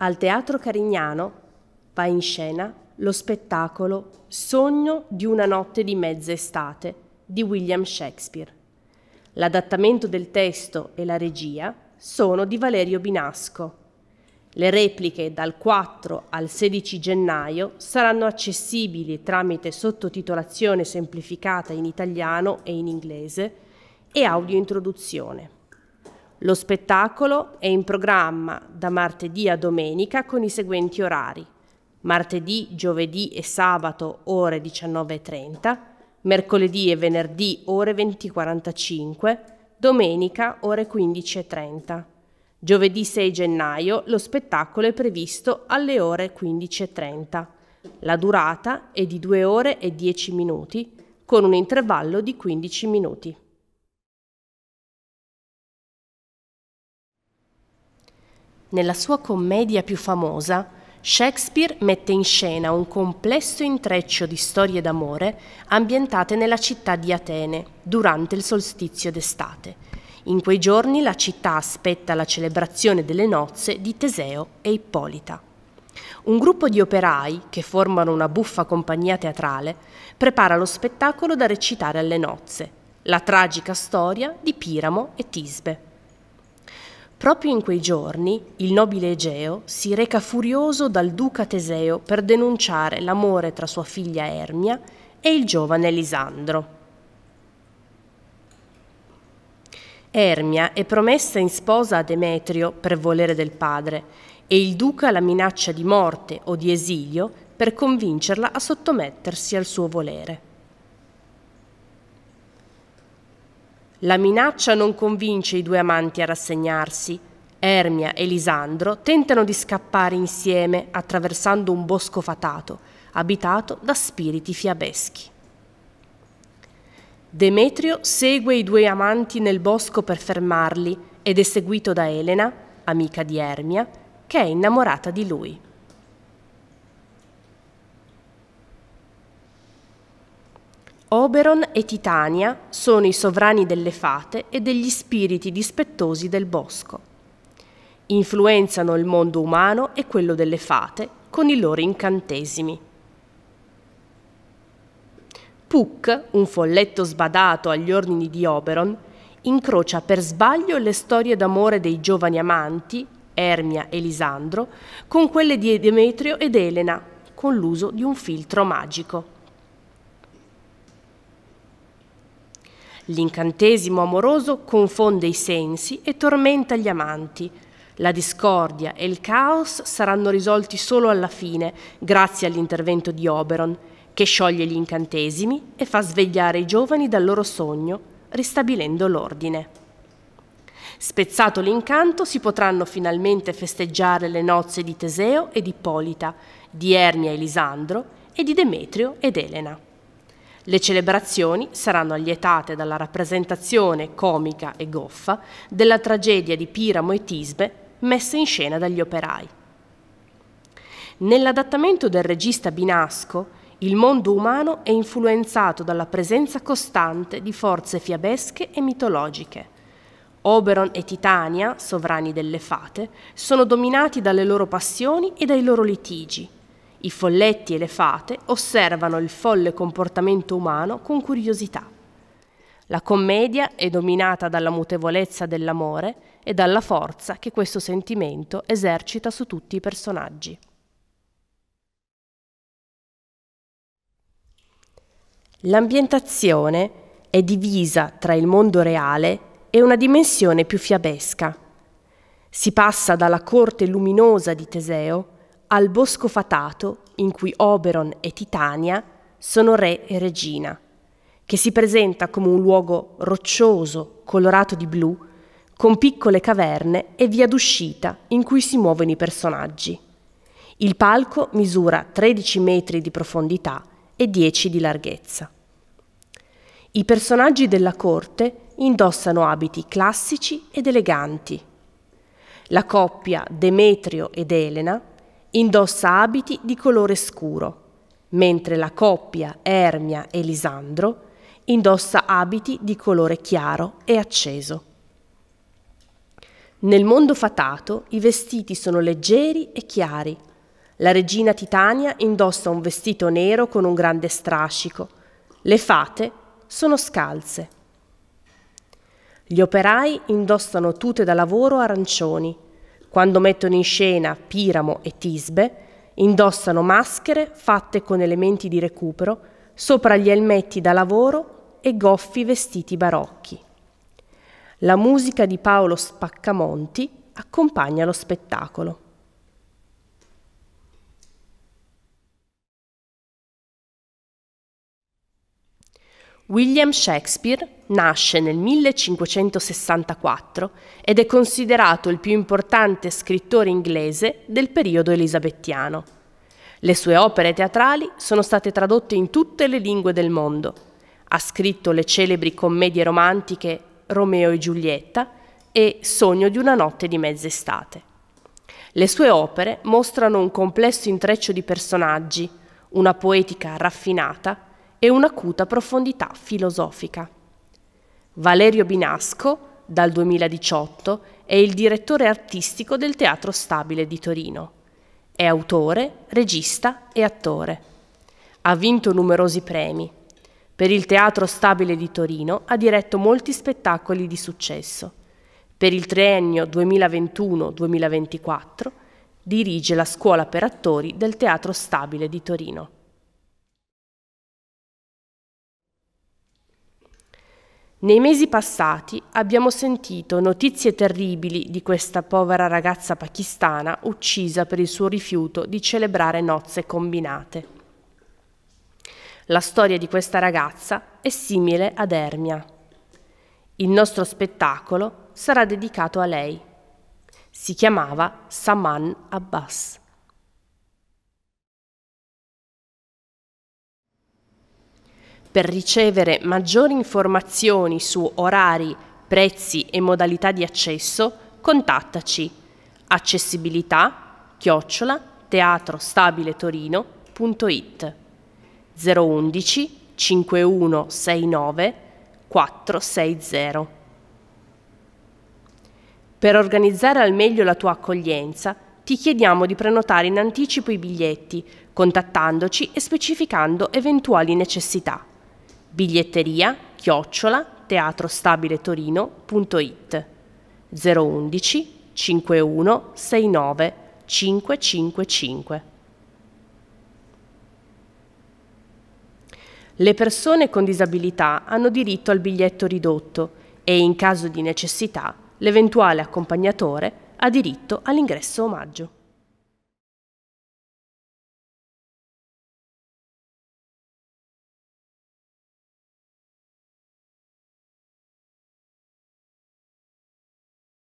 Al Teatro Carignano va in scena lo spettacolo Sogno di una notte di mezza estate di William Shakespeare. L'adattamento del testo e la regia sono di Valerio Binasco. Le repliche dal 4 al 16 gennaio saranno accessibili tramite sottotitolazione semplificata in italiano e in inglese e audio introduzione. Lo spettacolo è in programma da martedì a domenica con i seguenti orari. Martedì, giovedì e sabato ore 19.30, mercoledì e venerdì ore 20.45, domenica ore 15.30. Giovedì 6 gennaio lo spettacolo è previsto alle ore 15.30. La durata è di 2 ore e 10 minuti, con un intervallo di 15 minuti. Nella sua commedia più famosa, Shakespeare mette in scena un complesso intreccio di storie d'amore ambientate nella città di Atene durante il solstizio d'estate. In quei giorni la città aspetta la celebrazione delle nozze di Teseo e Ippolita. Un gruppo di operai, che formano una buffa compagnia teatrale, prepara lo spettacolo da recitare alle nozze, la tragica storia di Piramo e Tisbe. Proprio in quei giorni il nobile Egeo si reca furioso dal duca Teseo per denunciare l'amore tra sua figlia Ermia e il giovane Lisandro. Ermia è promessa in sposa a Demetrio per volere del padre e il duca la minaccia di morte o di esilio per convincerla a sottomettersi al suo volere. La minaccia non convince i due amanti a rassegnarsi. Ermia e Lisandro tentano di scappare insieme attraversando un bosco fatato, abitato da spiriti fiabeschi. Demetrio segue i due amanti nel bosco per fermarli ed è seguito da Elena, amica di Ermia, che è innamorata di lui. Oberon e Titania sono i sovrani delle fate e degli spiriti dispettosi del bosco. Influenzano il mondo umano e quello delle fate con i loro incantesimi. Puck, un folletto sbadato agli ordini di Oberon, incrocia per sbaglio le storie d'amore dei giovani amanti, Ermia e Lisandro, con quelle di Demetrio ed Elena, con l'uso di un filtro magico. L'incantesimo amoroso confonde i sensi e tormenta gli amanti. La discordia e il caos saranno risolti solo alla fine, grazie all'intervento di Oberon, che scioglie gli incantesimi e fa svegliare i giovani dal loro sogno, ristabilendo l'ordine. Spezzato l'incanto, si potranno finalmente festeggiare le nozze di Teseo ed Ippolita, di Ernia e Lisandro e di Demetrio ed Elena. Le celebrazioni saranno allietate dalla rappresentazione comica e goffa della tragedia di Piramo e Tisbe messa in scena dagli operai. Nell'adattamento del regista Binasco, il mondo umano è influenzato dalla presenza costante di forze fiabesche e mitologiche. Oberon e Titania, sovrani delle fate, sono dominati dalle loro passioni e dai loro litigi, i folletti e le fate osservano il folle comportamento umano con curiosità. La commedia è dominata dalla mutevolezza dell'amore e dalla forza che questo sentimento esercita su tutti i personaggi. L'ambientazione è divisa tra il mondo reale e una dimensione più fiabesca. Si passa dalla corte luminosa di Teseo al bosco fatato in cui Oberon e Titania sono re e regina, che si presenta come un luogo roccioso, colorato di blu, con piccole caverne e via d'uscita in cui si muovono i personaggi. Il palco misura 13 metri di profondità e 10 di larghezza. I personaggi della corte indossano abiti classici ed eleganti. La coppia Demetrio ed Elena Indossa abiti di colore scuro, mentre la coppia Ermia e Lisandro indossa abiti di colore chiaro e acceso. Nel mondo fatato i vestiti sono leggeri e chiari. La regina Titania indossa un vestito nero con un grande strascico. Le fate sono scalze. Gli operai indossano tute da lavoro arancioni quando mettono in scena Piramo e Tisbe, indossano maschere fatte con elementi di recupero, sopra gli elmetti da lavoro e goffi vestiti barocchi. La musica di Paolo Spaccamonti accompagna lo spettacolo. William Shakespeare nasce nel 1564 ed è considerato il più importante scrittore inglese del periodo elisabettiano. Le sue opere teatrali sono state tradotte in tutte le lingue del mondo. Ha scritto le celebri commedie romantiche Romeo e Giulietta e Sogno di una notte di mezz'estate. Le sue opere mostrano un complesso intreccio di personaggi, una poetica raffinata e un'acuta profondità filosofica. Valerio Binasco, dal 2018, è il direttore artistico del Teatro Stabile di Torino. È autore, regista e attore. Ha vinto numerosi premi. Per il Teatro Stabile di Torino ha diretto molti spettacoli di successo. Per il triennio 2021-2024 dirige la Scuola per Attori del Teatro Stabile di Torino. Nei mesi passati abbiamo sentito notizie terribili di questa povera ragazza pakistana uccisa per il suo rifiuto di celebrare nozze combinate. La storia di questa ragazza è simile ad Ermia. Il nostro spettacolo sarà dedicato a lei. Si chiamava Saman Abbas. Per ricevere maggiori informazioni su orari, prezzi e modalità di accesso, contattaci accessibilità chiocciola teatrostabiletorino.it 011 5169 460 Per organizzare al meglio la tua accoglienza, ti chiediamo di prenotare in anticipo i biglietti, contattandoci e specificando eventuali necessità biglietteria chiocciola teatrostabiletorino.it 011 51 69 555 Le persone con disabilità hanno diritto al biglietto ridotto e in caso di necessità l'eventuale accompagnatore ha diritto all'ingresso omaggio.